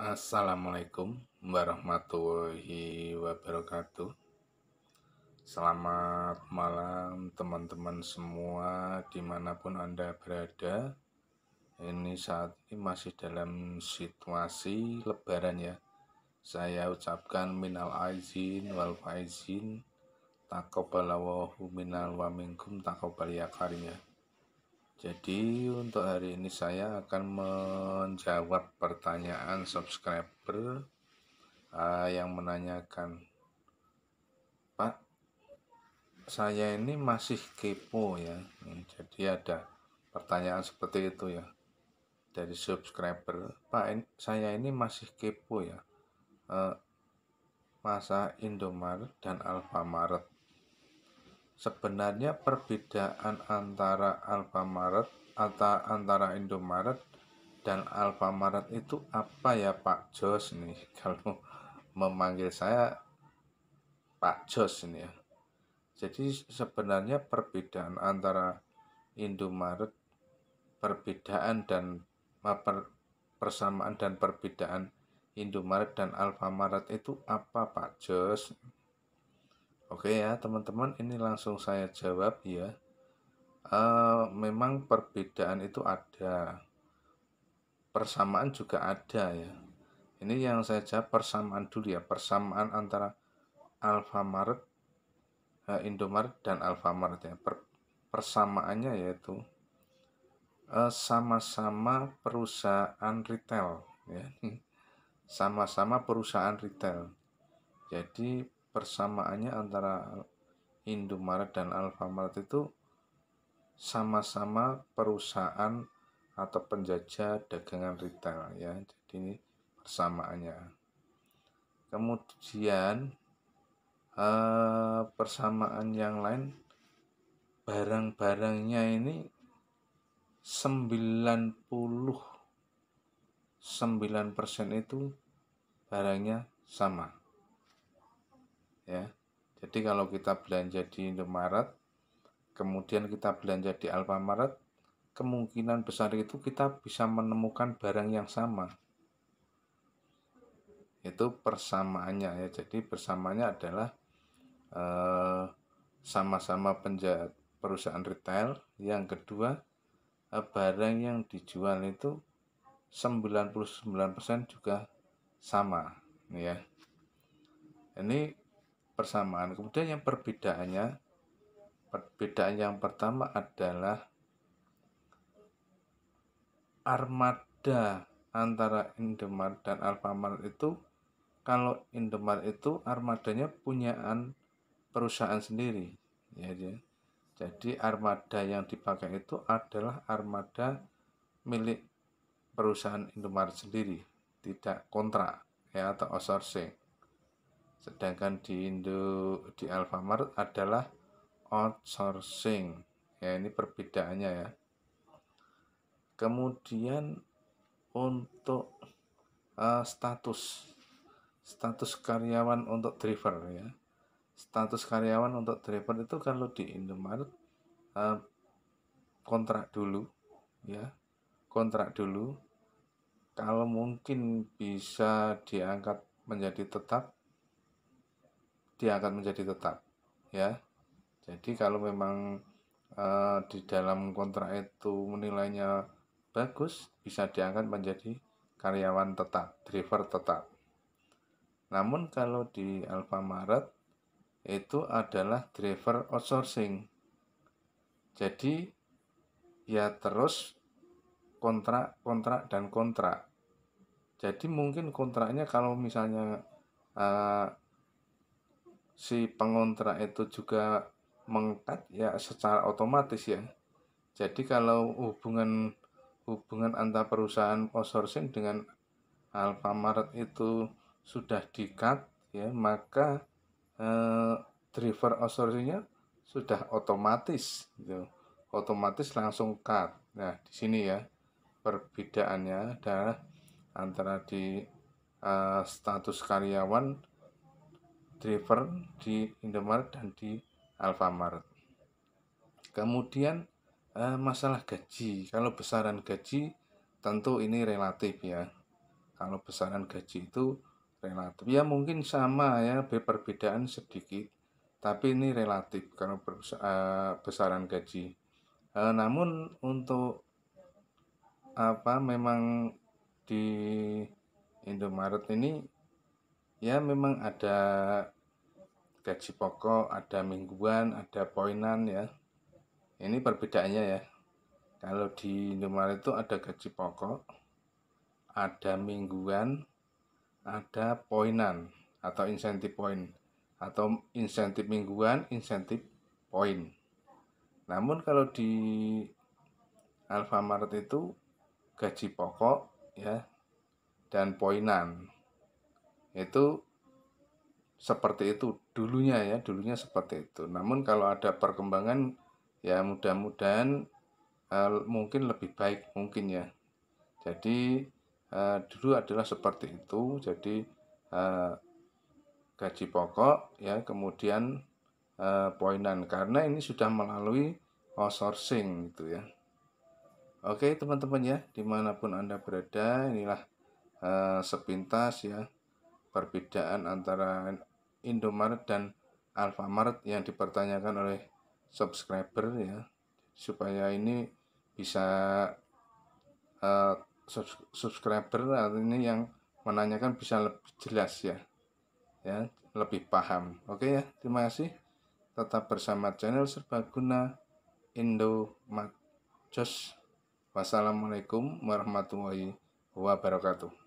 Assalamualaikum warahmatullahi wabarakatuh. Selamat malam teman-teman semua dimanapun Anda berada. Ini saat ini masih dalam situasi lebaran ya. Saya ucapkan minal aizin wal faizin takobalawahu minal wa minkum takobal ya karim ya jadi untuk hari ini saya akan menjawab pertanyaan subscriber uh, yang menanyakan Pak saya ini masih kepo ya nah, jadi ada pertanyaan seperti itu ya dari subscriber Pak ini, saya ini masih kepo ya uh, eh, masa Indomaret dan Alfamaret sebenarnya perbedaan antara Alfamaret atau antara Indomaret dan Alfamaret itu apa ya Pak Jos nih kalau memanggil saya Pak Jos ini ya. Jadi sebenarnya perbedaan antara Indomaret perbedaan dan persamaan dan perbedaan Indomaret dan Alfamaret itu apa Pak Jos? Oke ya teman-teman ini langsung saya jawab ya. Uh, memang perbedaan itu ada. Persamaan juga ada ya. Ini yang saya jawab persamaan dulu ya. Persamaan antara Alfamart, uh, eh, Indomaret dan Alfamart ya. Per persamaannya yaitu eh, sama-sama uh, perusahaan retail ya sama-sama perusahaan retail jadi persamaannya antara Indomaret dan Alfamart itu sama-sama perusahaan atau penjajah dagangan retail ya. Jadi ini persamaannya. Kemudian eh, persamaan yang lain barang-barangnya ini 90 9% itu barangnya sama ya jadi kalau kita belanja di Indomaret kemudian kita belanja di Alfamaret kemungkinan besar itu kita bisa menemukan barang yang sama itu persamaannya ya jadi persamaannya adalah sama eh, sama-sama penjahat perusahaan retail yang kedua eh, barang yang dijual itu 99% juga sama ya ini persamaan. Kemudian yang perbedaannya, perbedaan yang pertama adalah armada antara Indomaret dan Alfamart itu kalau Indomaret itu armadanya punyaan perusahaan sendiri ya, ya. jadi armada yang dipakai itu adalah armada milik perusahaan Indomaret sendiri tidak kontrak ya atau outsourcing sedangkan di Indo di Alfamart adalah outsourcing ya ini perbedaannya ya kemudian untuk uh, status status karyawan untuk driver ya status karyawan untuk driver itu kalau di Indomaret uh, kontrak dulu ya kontrak dulu kalau mungkin bisa diangkat menjadi tetap dia akan menjadi tetap ya jadi kalau memang uh, di dalam kontrak itu menilainya bagus bisa diangkat menjadi karyawan tetap driver tetap namun kalau di Alfamaret itu adalah driver outsourcing jadi ya terus kontrak kontrak dan kontrak jadi mungkin kontraknya kalau misalnya uh, si pengontrak itu juga mengkat ya secara otomatis ya. Jadi kalau hubungan hubungan antar perusahaan outsourcing dengan Alfamart itu sudah dikat ya maka eh, driver outsourcingnya sudah otomatis gitu otomatis langsung cut nah di sini ya perbedaannya adalah antara di eh, status karyawan driver di Indomaret dan di Alfamart. Kemudian eh, masalah gaji. Kalau besaran gaji tentu ini relatif ya. Kalau besaran gaji itu relatif. Ya mungkin sama ya, perbedaan sedikit. Tapi ini relatif kalau eh, besaran gaji. Eh, namun untuk apa memang di Indomaret ini ya memang ada gaji pokok ada mingguan ada poinan ya ini perbedaannya ya kalau di Indomaret itu ada gaji pokok ada mingguan ada poinan atau insentif poin atau insentif mingguan insentif poin namun kalau di Alfamart itu gaji pokok ya dan poinan itu seperti itu dulunya ya dulunya seperti itu namun kalau ada perkembangan ya mudah-mudahan uh, mungkin lebih baik mungkin ya jadi uh, dulu adalah seperti itu jadi uh, gaji pokok ya kemudian uh, poinan karena ini sudah melalui outsourcing itu ya oke teman-teman ya dimanapun anda berada inilah uh, sepintas ya perbedaan antara Indomaret dan Alfamart yang dipertanyakan oleh subscriber ya supaya ini bisa uh, subs subscriber ini yang menanyakan bisa lebih jelas ya ya lebih paham oke ya terima kasih tetap bersama channel serbaguna Indo Jos wassalamualaikum warahmatullahi wabarakatuh